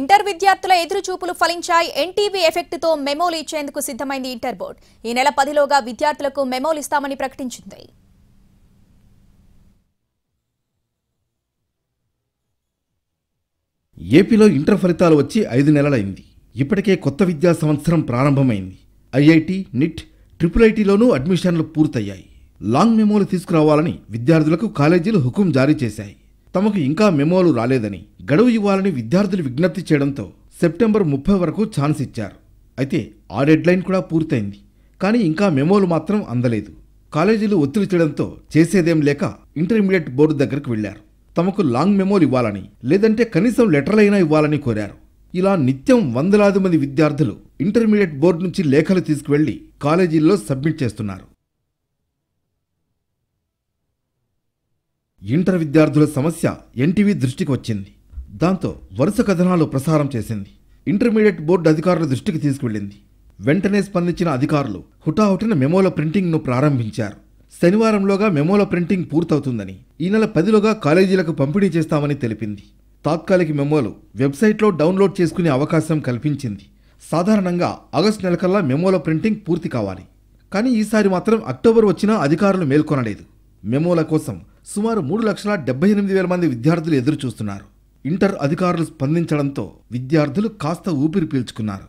inter విద్యార్థుల ఎదురుచూపులు ఫలించాయి NTV ఎఫెక్ట్తో మెమోలు ఇచ్చేందుకు సిద్ధమైంది ఇంటర్ బోర్డు ఈ నెల పదిలోగా విద్యార్థులకు మెమోలు ఇస్తామని ప్రకటించింది ఏపీలో ఇంటర్ ఫలితాలు వచ్చి ఐదు నెలలైంది ఇప్పటికే కొత్త విద్యా సంవత్సరం ప్రారంభమైంది ఐఐటి నిట్ ట్రిపుల్ ఐటీలోనూ అడ్మిషన్లు పూర్తయ్యాయి లాంగ్ మెమోలు తీసుకురావాలని విద్యార్థులకు కాలేజీలు హుకుం జారీ చేశాయి తమకు ఇంకా మెమోలు రాలేదని గడువు ఇవ్వాలని విద్యార్థులు విజ్ఞప్తి చేయడంతో సెప్టెంబర్ ముప్పై వరకు ఛాన్స్ ఇచ్చారు అయితే ఆ డెడ్లైన్ కూడా పూర్తయింది కానీ ఇంకా మెమోలు మాత్రం అందలేదు కాలేజీలు ఒత్తిడి చేయడంతో చేసేదేం లేక ఇంటర్మీడియట్ బోర్డు దగ్గరకు వెళ్లారు తమకు లాంగ్ మెమోలు ఇవ్వాలని లేదంటే కనీసం లెటర్లైనా ఇవ్వాలని కోరారు ఇలా నిత్యం వందలాది మంది విద్యార్థులు ఇంటర్మీడియట్ బోర్డు నుంచి లేఖలు తీసుకువెళ్లి కాలేజీల్లో సబ్మిట్ చేస్తున్నారు ఇంటర్ విద్యార్థుల సమస్య ఎన్టీవీ దృష్టికి వచ్చింది దాంతో వరుస కథనాలు ప్రసారం చేసింది ఇంటర్మీడియట్ బోర్డు అధికారుల దృష్టికి తీసుకువెళ్ళింది వెంటనే స్పందించిన అధికారులు హుటాహుటిన మెమోల ప్రింటింగ్ను ప్రారంభించారు శనివారంలోగా మెమోల ప్రింటింగ్ పూర్తవుతుందని ఈ నెల పదిలోగా కాలేజీలకు పంపిణీ చేస్తామని తెలిపింది తాత్కాలిక మెమోలు వెబ్సైట్లో డౌన్లోడ్ చేసుకునే అవకాశం కల్పించింది సాధారణంగా ఆగస్టు నెల కల్లా మెమోల ప్రింటింగ్ పూర్తి కావాలి కానీ ఈసారి మాత్రం అక్టోబర్ వచ్చినా అధికారులు మేల్కొనలేదు మెమోల కోసం సుమారు మూడు లక్షల డెబ్బై ఎనిమిది వేల మంది విద్యార్థులు ఎదురు చూస్తున్నారు ఇంటర్ అధికారులు స్పందించడంతో విద్యార్థులు కాస్త ఊపిరి పీల్చుకున్నారు